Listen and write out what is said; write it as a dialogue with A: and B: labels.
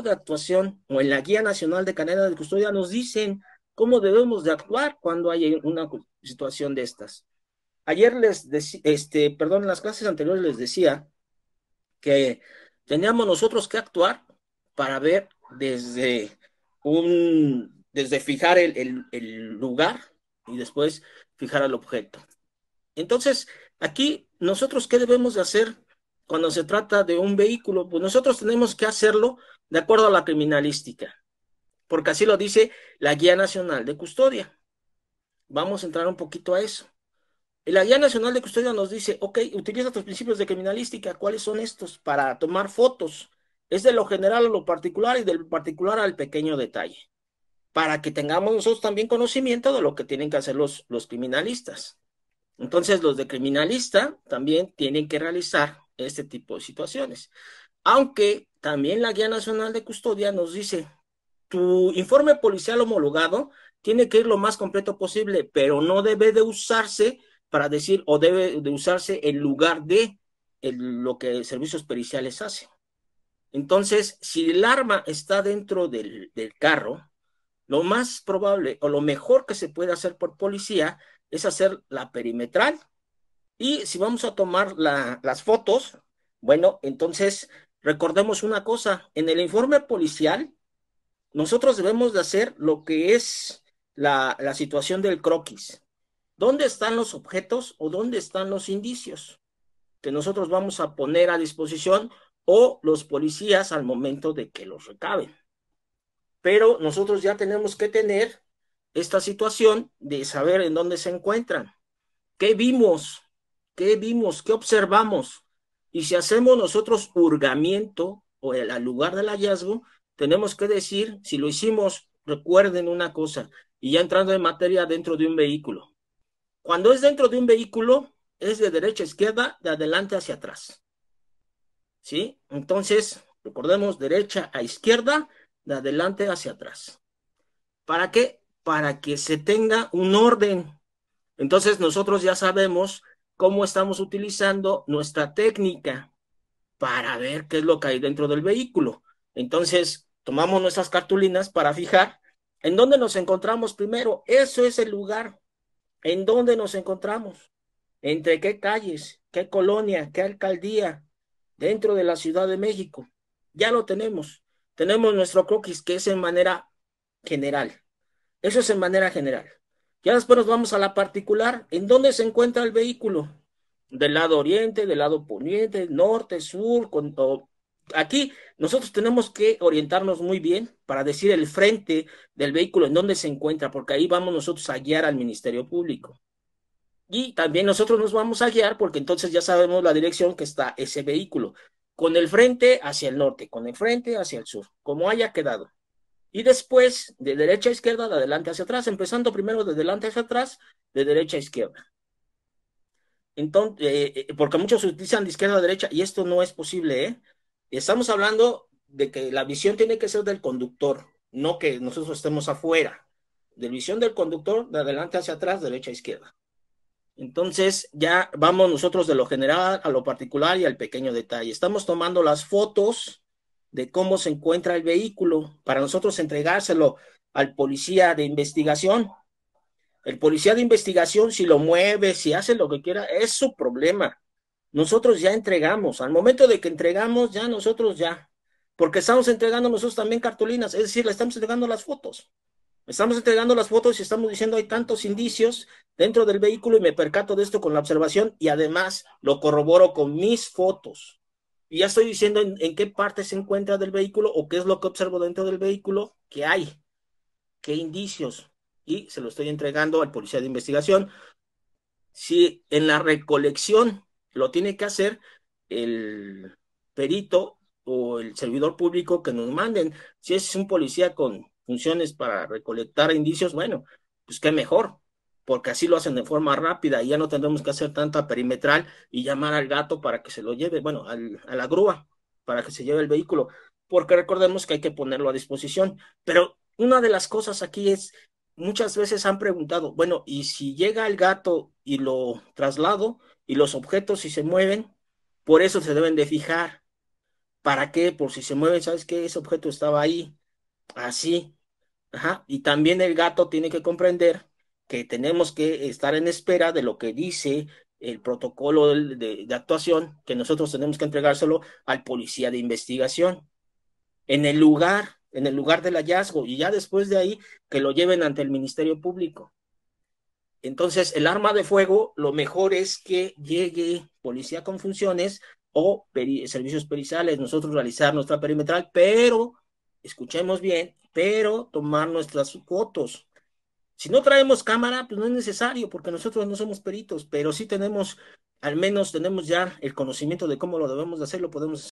A: de actuación o en la Guía Nacional de Cadena de Custodia nos dicen cómo debemos de actuar cuando hay una situación de estas. Ayer les decía, este, perdón, en las clases anteriores les decía que teníamos nosotros que actuar para ver desde un, desde fijar el, el, lugar y después fijar al objeto. Entonces, aquí nosotros qué debemos de hacer cuando se trata de un vehículo, pues nosotros tenemos que hacerlo de acuerdo a la criminalística, porque así lo dice la Guía Nacional de Custodia. Vamos a entrar un poquito a eso. La Guía Nacional de Custodia nos dice, ok, utiliza tus principios de criminalística, ¿cuáles son estos? Para tomar fotos. Es de lo general a lo particular y del particular al pequeño detalle, para que tengamos nosotros también conocimiento de lo que tienen que hacer los, los criminalistas. Entonces, los de criminalista también tienen que realizar este tipo de situaciones. Aunque también la Guía Nacional de Custodia nos dice, tu informe policial homologado tiene que ir lo más completo posible, pero no debe de usarse para decir o debe de usarse en lugar de lo que servicios periciales hacen. Entonces, si el arma está dentro del carro, lo más probable o lo mejor que se puede hacer por policía es hacer la perimetral y si vamos a tomar las fotos, bueno, entonces recordemos una cosa, en el informe policial nosotros debemos de hacer lo que es la, la situación del croquis. ¿Dónde están los objetos o dónde están los indicios que nosotros vamos a poner a disposición o los policías al momento de que los recaben? Pero nosotros ya tenemos que tener esta situación de saber en dónde se encuentran. ¿Qué vimos? ¿Qué vimos? ¿Qué observamos? Y si hacemos nosotros hurgamiento o el, lugar del hallazgo, tenemos que decir, si lo hicimos, recuerden una cosa, y ya entrando en materia dentro de un vehículo. Cuando es dentro de un vehículo, es de derecha a izquierda, de adelante hacia atrás. ¿Sí? Entonces, recordemos, derecha a izquierda, de adelante hacia atrás. ¿Para qué? Para que se tenga un orden. Entonces, nosotros ya sabemos cómo estamos utilizando nuestra técnica para ver qué es lo que hay dentro del vehículo. Entonces, tomamos nuestras cartulinas para fijar en dónde nos encontramos primero. Eso es el lugar. ¿En dónde nos encontramos? ¿Entre qué calles? ¿Qué colonia? ¿Qué alcaldía? Dentro de la Ciudad de México. Ya lo tenemos. Tenemos nuestro croquis que es en manera general. Eso es en manera general. Ya después nos vamos a la particular. ¿En dónde se encuentra el vehículo? Del lado oriente, del lado poniente, norte, sur. Con, aquí nosotros tenemos que orientarnos muy bien para decir el frente del vehículo, en dónde se encuentra, porque ahí vamos nosotros a guiar al Ministerio Público. Y también nosotros nos vamos a guiar porque entonces ya sabemos la dirección que está ese vehículo, con el frente hacia el norte, con el frente hacia el sur, como haya quedado y después de derecha a izquierda, de adelante hacia atrás, empezando primero de adelante hacia atrás, de derecha a izquierda. Entonces, eh, eh, porque muchos utilizan de izquierda a derecha y esto no es posible. ¿eh? Estamos hablando de que la visión tiene que ser del conductor, no que nosotros estemos afuera. De visión del conductor, de adelante hacia atrás, derecha a izquierda. Entonces ya vamos nosotros de lo general a lo particular y al pequeño detalle. Estamos tomando las fotos de cómo se encuentra el vehículo para nosotros entregárselo al policía de investigación. El policía de investigación, si lo mueve, si hace lo que quiera, es su problema. Nosotros ya entregamos. Al momento de que entregamos, ya nosotros ya. Porque estamos entregando nosotros también cartulinas, es decir, le estamos entregando las fotos. Estamos entregando las fotos y estamos diciendo hay tantos indicios dentro del vehículo y me percato de esto con la observación y además lo corroboro con mis fotos. Y ya estoy diciendo en, qué parte se encuentra del vehículo o qué es lo que observo dentro del vehículo, qué hay, qué indicios. Y se lo estoy entregando al policía de investigación. Si en la recolección lo tiene que hacer el perito o el servidor público que nos manden, si es un policía con funciones para recolectar indicios, bueno, pues qué mejor, porque así lo hacen de forma rápida y ya no tendremos que hacer tanta perimetral y llamar al gato para que se lo lleve, bueno, a la grúa para que se lleve el vehículo, porque recordemos que hay que ponerlo a disposición. Pero una de las cosas aquí es, muchas veces han preguntado, bueno, ¿y si llega el gato y lo traslado y los objetos si se mueven? Por eso se deben de fijar. ¿Para qué? Por si se mueven, ¿sabes qué? Ese objeto estaba ahí, así. Ajá. Y también el gato tiene que comprender que tenemos que estar en espera de lo que dice el protocolo de, actuación que nosotros tenemos que entregárselo al policía de investigación en el lugar, en el lugar del hallazgo y ya después de ahí que lo lleven ante el Ministerio Público. Entonces, el arma de fuego, lo mejor es que llegue policía con funciones o servicios periciales, nosotros realizar nuestra perimetral, pero, escuchemos bien, pero tomar nuestras fotos, si no traemos cámara, pues no es necesario, porque nosotros no somos peritos, pero sí tenemos, al menos tenemos ya el conocimiento de cómo lo debemos de hacer, lo podemos hacer.